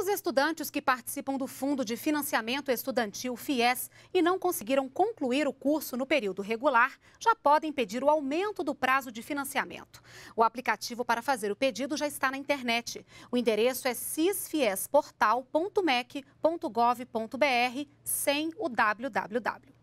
os estudantes que participam do Fundo de Financiamento Estudantil FIES e não conseguiram concluir o curso no período regular já podem pedir o aumento do prazo de financiamento. O aplicativo para fazer o pedido já está na internet. O endereço é cisfiesportal.mec.gov.br sem o www.